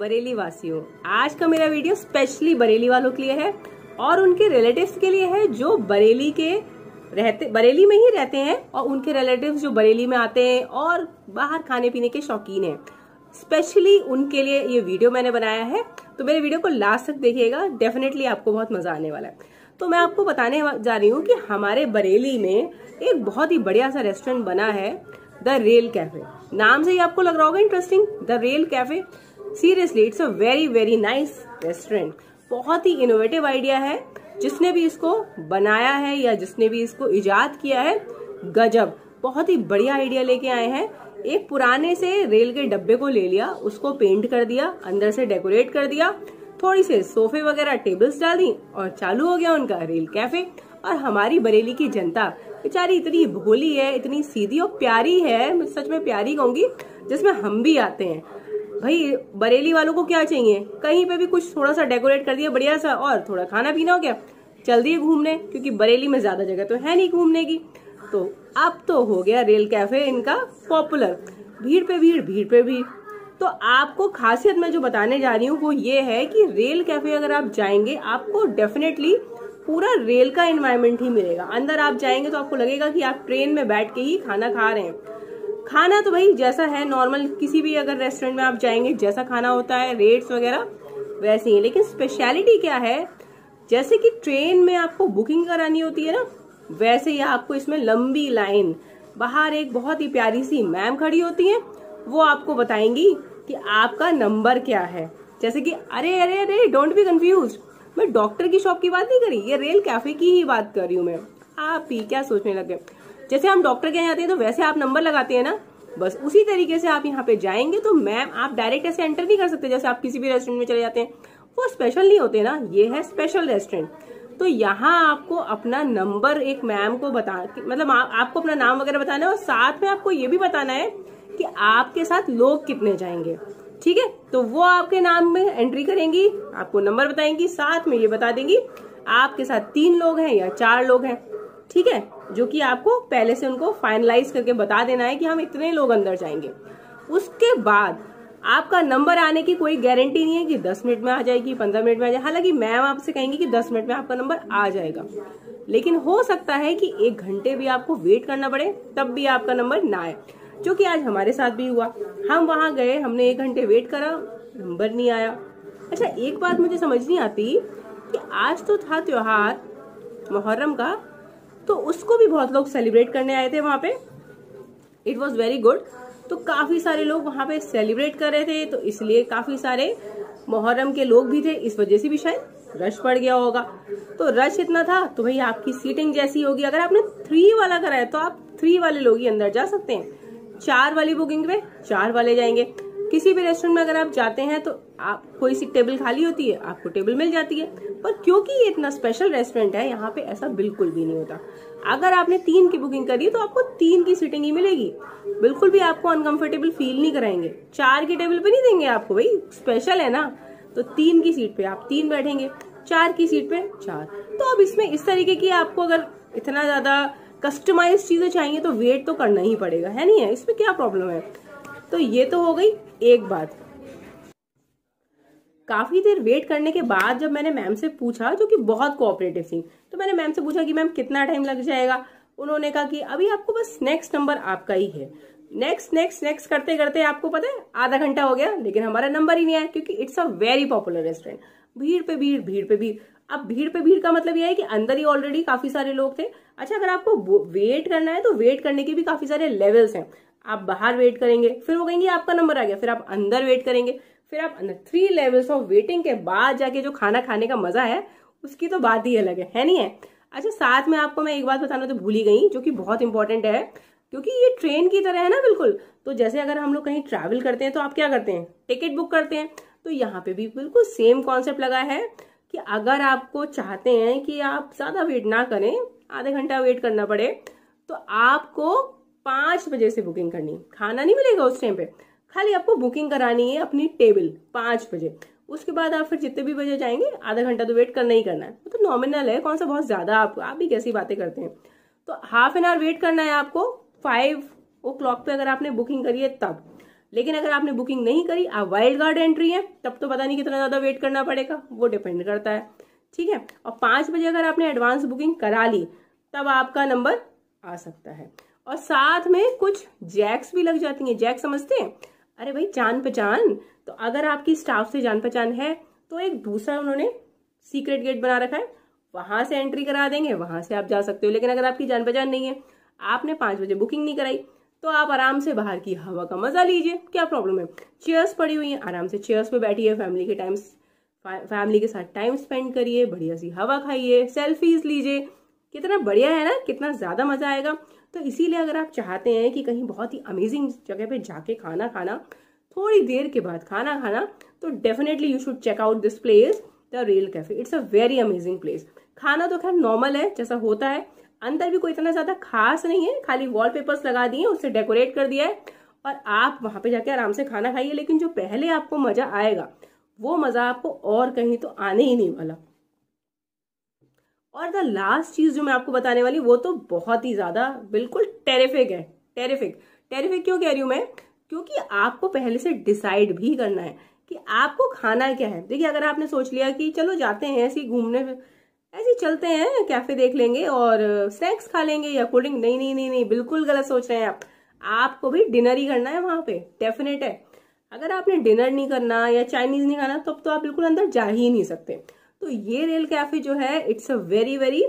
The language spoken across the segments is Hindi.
बरेली वासियों आज का मेरा वीडियो स्पेशली बरेली वालों के लिए है और उनके रिलेटिव्स के लिए है जो बरेली के रहते बरेली में ही रहते हैं और उनके रिलेटिव्स जो बरेली में आते हैं और बाहर खाने पीने के शौकीन हैं स्पेशली उनके लिए ये वीडियो मैंने बनाया है तो मेरे वीडियो को लास्ट तक देखिएगा डेफिनेटली आपको बहुत मजा आने वाला है तो मैं आपको बताने जा रही हूँ कि हमारे बरेली में एक बहुत ही बढ़िया सा रेस्टोरेंट बना है द रेल कैफे नाम से ही आपको लग रहा होगा interesting the rail cafe seriously it's a very very nice restaurant बहुत ही इनोवेटिव आइडिया है जिसने भी इसको बनाया है या जिसने भी इसको ईजाद किया है गजब बहुत ही बढ़िया आइडिया लेके आए हैं एक पुराने से रेल के डब्बे को ले लिया उसको पेंट कर दिया अंदर से डेकोरेट कर दिया थोड़ी से सोफे वगैरह टेबल्स डाल दी और चालू हो गया उनका रेल कैफे और हमारी बरेली की जनता बेचारी इतनी भोली है इतनी सीधी और प्यारी है सच में प्यारी कहूंगी जिसमें हम भी आते हैं भाई बरेली वालों को क्या चाहिए कहीं पे भी कुछ थोड़ा सा डेकोरेट कर दिया बढ़िया सा और थोड़ा खाना पीना हो गया चल दिए घूमने क्योंकि बरेली में ज्यादा जगह तो है नहीं घूमने की तो अब तो हो गया रेल कैफे इनका पॉपुलर भीड़ पे भीड़ भीड़ पे भीड़ तो आपको खासियत मैं जो बताने जा रही हूँ वो ये है कि रेल कैफे अगर आप जाएंगे आपको डेफिनेटली पूरा रेल का इन्वायरमेंट ही मिलेगा अंदर आप जाएंगे तो आपको लगेगा कि आप ट्रेन में बैठ के ही खाना खा रहे हैं खाना तो भाई जैसा है नॉर्मल किसी भी अगर रेस्टोरेंट में आप जाएंगे जैसा खाना होता है रेट्स वगैरह वैसे ही लेकिन स्पेशलिटी क्या है जैसे कि ट्रेन में आपको बुकिंग करानी होती है ना वैसे ही आपको इसमें लंबी लाइन बाहर एक बहुत ही प्यारी सी मैम खड़ी होती है वो आपको बताएंगी कि आपका नंबर क्या है जैसे कि अरे अरे अरे डोंट बी कंफ्यूज मैं डॉक्टर की शॉप की बात नहीं करी ये रेल कैफे की ही बात कर रही हूँ मैं आप ही क्या सोचने लगे जैसे हम डॉक्टर के जाते हैं तो वैसे आप नंबर लगाते हैं ना बस उसी तरीके से आप यहाँ पे जाएंगे तो मैम आप डायरेक्ट ऐसे एंटर नहीं कर सकते जैसे आप किसी भी रेस्टोरेंट में चले जाते हैं वो स्पेशल नहीं होते ना ये है स्पेशल रेस्टोरेंट तो यहाँ आपको अपना नंबर एक मैम को बता मतलब आ, आपको अपना नाम वगैरह बताना है और साथ में आपको ये भी बताना है कि आपके साथ लोग कितने जाएंगे ठीक है तो वो आपके नाम में एंट्री करेंगी आपको नंबर बताएंगी साथ में ये बता देंगी आपके साथ तीन लोग हैं या चार लोग हैं ठीक है जो कि आपको पहले से उनको फाइनलाइज करके बता देना है कि हम इतने लोग अंदर जाएंगे उसके बाद आपका नंबर आने की कोई गारंटी नहीं है कि 10 मिनट में आ जाएगी 15 मिनट में आ जाए हालांकि मैम आपसे कहेंगी कि 10 मिनट में आपका नंबर आ जाएगा लेकिन हो सकता है कि एक घंटे भी आपको वेट करना पड़े तब भी आपका नंबर ना आए जो कि आज हमारे साथ भी हुआ हम वहां गए हमने एक घंटे वेट करा नंबर नहीं आया अच्छा एक बात मुझे समझ नहीं आती कि आज तो था त्योहार मुहर्रम का तो उसको भी बहुत लोग सेलिब्रेट करने आए थे वहां पे इट वॉज वेरी गुड तो काफी सारे लोग वहां पे सेलिब्रेट कर रहे थे तो इसलिए काफी सारे मुहर्रम के लोग भी थे इस वजह से भी शायद रश पड़ गया होगा तो रश इतना था तो भाई आपकी सीटिंग जैसी होगी अगर आपने थ्री वाला कराया तो आप थ्री वाले लोग ही अंदर जा सकते हैं चार वाली बुकिंग में चार वाले जाएंगे किसी भी रेस्टोरेंट में अगर आप जाते हैं तो आप कोई सी टेबल खाली होती है आपको टेबल मिल जाती है पर क्योंकि ये इतना स्पेशल रेस्टोरेंट है यहाँ पे ऐसा बिल्कुल भी नहीं होता अगर आपने तीन की बुकिंग करी तो आपको तीन की सीटिंग ही मिलेगी बिल्कुल भी आपको अनकंफर्टेबल फील नहीं कराएंगे चार की टेबल पे नहीं देंगे आपको भाई स्पेशल है ना तो तीन की सीट पे आप तीन बैठेंगे चार की सीट पे चार तो अब इसमें इस तरीके की आपको अगर इतना ज्यादा कस्टमाइज चीजें चाहिए तो वेट तो करना ही पड़ेगा है नहीं है इसमें क्या प्रॉब्लम है तो ये तो हो गई एक बात काफ़ी देर वेट करने के बाद जब मैंने मैम से पूछा जो कि बहुत कोऑपरेटिव थी तो मैंने मैम से पूछा कि मैम कितना टाइम लग जाएगा उन्होंने कहा कि अभी आपको बस नेक्स्ट नंबर आपका ही है नेक्स्ट नेक्स्ट नेक्स्ट करते करते आपको पता है आधा घंटा हो गया लेकिन हमारा नंबर ही नहीं आया क्योंकि it's a very popular restaurant भीड़ पे भीड़ भीड़ पे भीड़ अब भीड़ पे भीड़ का मतलब यह है कि अंदर ही ऑलरेडी काफी सारे लोग थे अच्छा अगर आपको वेट करना है तो वेट करने के भी काफी सारे लेवल्स हैं आप बाहर वेट करेंगे फिर वो कहेंगे आपका नंबर आ गया फिर आप अंदर वेट करेंगे फिर आप अंदर थ्री लेवल्स ऑफ वेटिंग के बाद जाके जो खाना खाने का मजा है उसकी तो बात ही अलग है है नहीं है अच्छा साथ में आपको मैं एक बात बताना तो भूली गई जो कि बहुत इंपॉर्टेंट है क्योंकि ये ट्रेन की तरह है ना बिल्कुल तो जैसे अगर हम लोग कहीं ट्रैवल करते हैं तो आप क्या करते हैं टिकट बुक करते हैं तो यहाँ पे भी बिल्कुल सेम कॉन्सेप्ट लगा है कि अगर आपको चाहते हैं कि आप ज़्यादा वेट ना करें आधे घंटा वेट करना पड़े तो आपको पाँच बजे से बुकिंग करनी है खाना नहीं मिलेगा उस टाइम पे खाली आपको बुकिंग करानी है अपनी टेबल पाँच बजे उसके बाद आप फिर जितने भी बजे जाएंगे आधा घंटा तो वेट करना ही करना है मतलब तो नॉमिनल है कौन सा बहुत ज़्यादा आप आप भी कैसी बातें करते हैं तो हाफ एन आवर वेट करना है आपको फाइव ओ क्लॉक पे अगर आपने बुकिंग करी है तब लेकिन अगर आपने बुकिंग नहीं करी आप वाइल्ड गार्ड एंट्री है तब तो पता नहीं कितना ज़्यादा वेट करना पड़ेगा वो डिपेंड करता है ठीक है और पाँच बजे अगर आपने एडवांस बुकिंग करा ली तब आपका नंबर आ सकता है और साथ में कुछ जैक्स भी लग जाती हैं जैक समझते हैं अरे भाई जान पहचान तो अगर आपकी स्टाफ से जान पहचान है तो एक दूसरा उन्होंने सीक्रेट गेट बना रखा है वहां से एंट्री करा देंगे वहां से आप जा सकते हो लेकिन अगर आपकी जान पहचान नहीं है आपने पांच बजे बुकिंग नहीं कराई तो आप आराम से बाहर की हवा का मजा लीजिए क्या प्रॉब्लम है चेयर्स पड़ी हुई हैं आराम से चेयर्स पे बैठिए फैमिली के टाइम फैमिली के साथ टाइम स्पेंड करिए बढ़िया सी हवा खाइए सेल्फीज लीजिए कितना बढ़िया है ना कितना ज़्यादा मज़ा आएगा तो इसीलिए अगर आप चाहते हैं कि कहीं बहुत ही अमेजिंग जगह पे जाके खाना खाना थोड़ी देर के बाद खाना खाना तो definitely you should check out this place the rail cafe it's a very amazing place खाना तो खैर नॉर्मल है जैसा होता है अंदर भी कोई इतना ज़्यादा खास नहीं है खाली वॉलपेपर्स लगा दिए उससे डेकोरेट कर दिया है और आप वहाँ पे जाके आराम से खाना खाइए लेकिन जो पहले आपको मज़ा आएगा वो मज़ा आपको और कहीं तो आने ही नहीं वाला और द लास्ट चीज जो मैं आपको बताने वाली वो तो बहुत ही ज्यादा बिल्कुल टेरिफिक है टेरिफिक टेरिफिक क्यों कह रही हूँ मैं क्योंकि आपको पहले से डिसाइड भी करना है कि आपको खाना क्या है देखिए अगर आपने सोच लिया कि चलो जाते हैं ऐसे घूमने ऐसे चलते हैं कैफे देख लेंगे और स्नैक्स खा लेंगे या कोल्ड ड्रिंक नहीं नहीं नहीं नहीं बिल्कुल गलत सोच रहे हैं आप आपको भी डिनर ही करना है वहां पे डेफिनेट है अगर आपने डिनर नहीं करना या चाइनीज नहीं खाना तब तो, तो आप बिल्कुल अंदर जा ही नहीं सकते तो ये रेल कैफे जो है it's a very very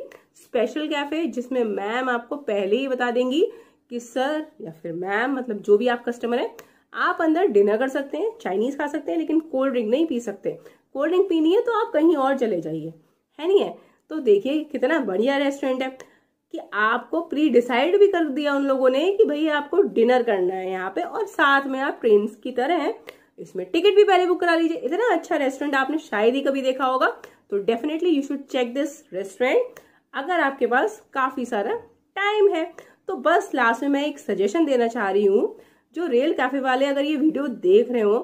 special cafe जिसमें मैम आपको पहले ही बता देंगी कि सर या फिर मैम मतलब जो भी आप कस्टमर हैं आप अंदर डिनर कर सकते हैं चाइनीज खा सकते हैं लेकिन कोल्ड ड्रिंक नहीं पी सकते कोल्ड ड्रिंक पीनी है तो आप कहीं और चले जाइए है नहीं है तो देखिए कितना बढ़िया रेस्टोरेंट है कि आपको प्री डिसाइड भी कर दिया उन लोगों ने कि भाई आपको डिनर करना है यहाँ पे और साथ में आप ट्रेन की तरह हैं इसमें टिकट भी पहले बुक करा लीजिए इतना अच्छा रेस्टोरेंट आपने शायद ही कभी देखा होगा तो definitely you should check this restaurant अगर आपके पास काफ़ी सारा टाइम है तो बस लास्ट में मैं एक सजेशन देना चाह रही हूँ जो रेल कैफे वाले अगर ये वीडियो देख रहे हो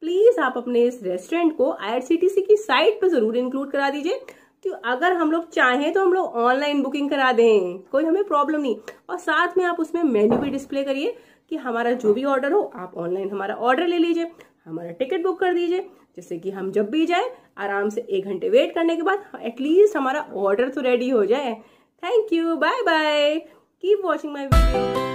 प्लीज़ आप अपने इस रेस्टोरेंट को आईआरसीटीसी की साइट पर ज़रूर इंक्लूड करा दीजिए कि अगर हम लोग चाहें तो हम लोग ऑनलाइन बुकिंग करा दें कोई हमें प्रॉब्लम नहीं और साथ में आप उसमें मेन्यू भी डिस्प्ले करिए कि हमारा जो भी ऑर्डर हो आप ऑनलाइन हमारा ऑर्डर ले लीजिए हमारा टिकट बुक कर दीजिए जिससे कि हम जब भी जाए आराम से एक घंटे वेट करने के बाद एटलीस्ट हमारा ऑर्डर तो रेडी हो जाए thank you bye bye keep watching my video